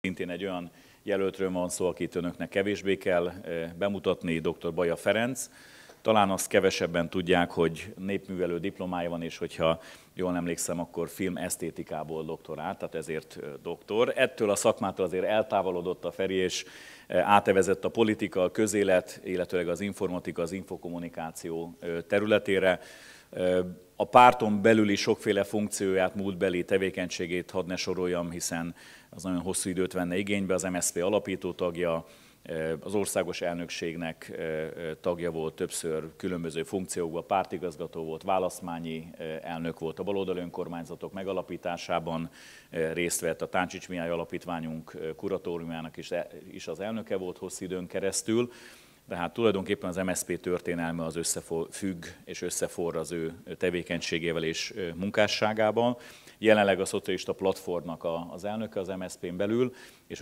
Szintén egy olyan jelöltről van szó, akit önöknek kevésbé kell eh, bemutatni, dr. Baja Ferenc. Talán azt kevesebben tudják, hogy népművelő diplomája van, és hogyha jól emlékszem, akkor film esztétikából doktorált, tehát ezért eh, doktor. Ettől a szakmától azért eltávolodott a Feri, és eh, átevezett a politika, a közélet, illetőleg az informatika, az infokommunikáció területére a párton belüli sokféle funkcióját, múltbeli tevékenységét hadd ne soroljam, hiszen az nagyon hosszú időt venne igénybe, az MSZP alapító tagja, az országos elnökségnek tagja volt többször különböző funkciókban, pártigazgató volt, válaszmányi elnök volt a baloldali önkormányzatok megalapításában, részt vett a Táncsics Mihály Alapítványunk kuratóriumának is, e, is az elnöke volt hosszú időn keresztül de hát tulajdonképpen az MSZP történelme az összefügg és összeforr az ő tevékenységével és munkásságában. Jelenleg a szocialista platformnak az elnöke az MSZP-n belül, és